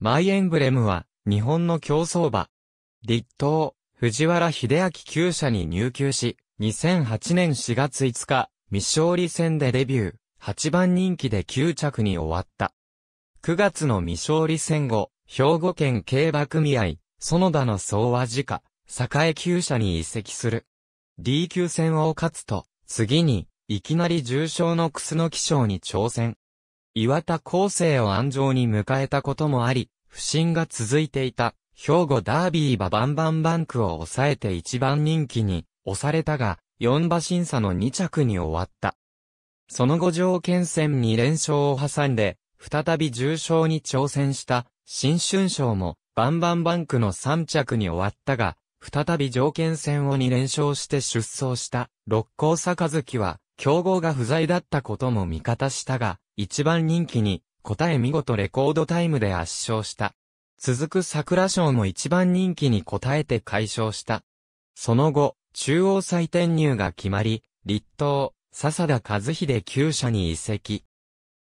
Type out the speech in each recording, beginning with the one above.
マイエンブレムは、日本の競争馬。立東、藤原秀明厩舎に入球し、2008年4月5日、未勝利戦でデビュー、8番人気で9着に終わった。9月の未勝利戦後、兵庫県競馬組合、園田の総和自家、栄厩舎に移籍する。D 級戦を勝つと、次に、いきなり重賞の楠木賞に挑戦。岩田康生を安城に迎えたこともあり、不振が続いていた、兵庫ダービーババンバンバンクを抑えて一番人気に押されたが、4馬審査の2着に終わった。その後条件戦2連勝を挟んで、再び重賞に挑戦した新春賞もバンバンバンクの3着に終わったが、再び条件戦を2連勝して出走した六甲坂月は競合が不在だったことも味方したが、一番人気に、答え見事レコードタイムで圧勝した。続く桜賞も一番人気に応えて解消した。その後、中央再転入が決まり、立東、笹田和秀旧社に移籍。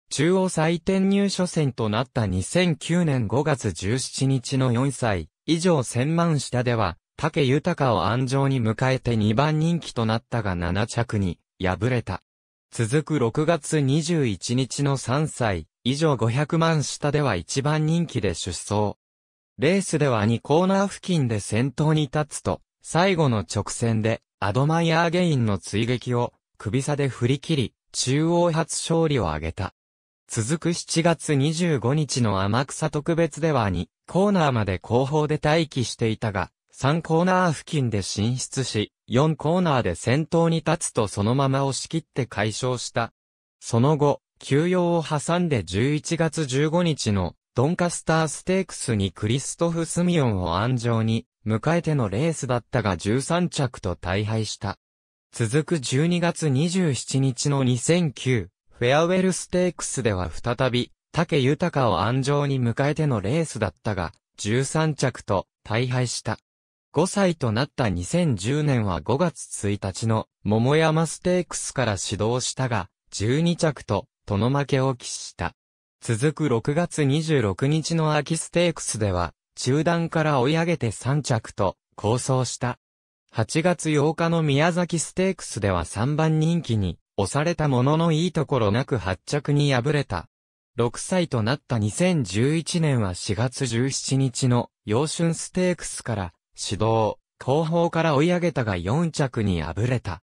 中央再転入初戦となった2009年5月17日の4歳以上千万下では、竹豊を安城に迎えて2番人気となったが7着に敗れた。続く6月21日の3歳以上500万下では一番人気で出走。レースでは2コーナー付近で先頭に立つと、最後の直線でアドマイアーゲインの追撃を首差で振り切り、中央初勝利を挙げた。続く7月25日の天草特別では2コーナーまで後方で待機していたが、3コーナー付近で進出し、4コーナーで先頭に立つとそのまま押し切って解消した。その後、休養を挟んで11月15日のドンカスターステークスにクリストフ・スミオンを安城に迎えてのレースだったが13着と大敗した。続く12月27日の2009フェアウェルステークスでは再び竹豊を安城に迎えてのレースだったが13着と大敗した。5歳となった2010年は5月1日の桃山ステークスから始動したが、12着と、との負けを喫した。続く6月26日の秋ステークスでは、中段から追い上げて3着と、構想した。8月8日の宮崎ステークスでは3番人気に、押されたもののいいところなく8着に敗れた。6歳となった2011年は4月17日の、陽春ステークスから、指導、後方から追い上げたが4着に敗れた。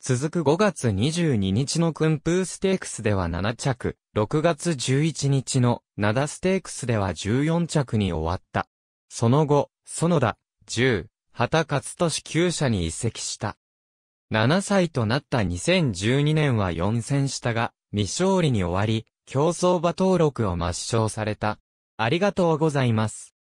続く5月22日のクンプーステークスでは7着、6月11日のナダステークスでは14着に終わった。その後、園田、10、畑勝利9社に移籍した。7歳となった2012年は4戦したが、未勝利に終わり、競争馬登録を抹消された。ありがとうございます。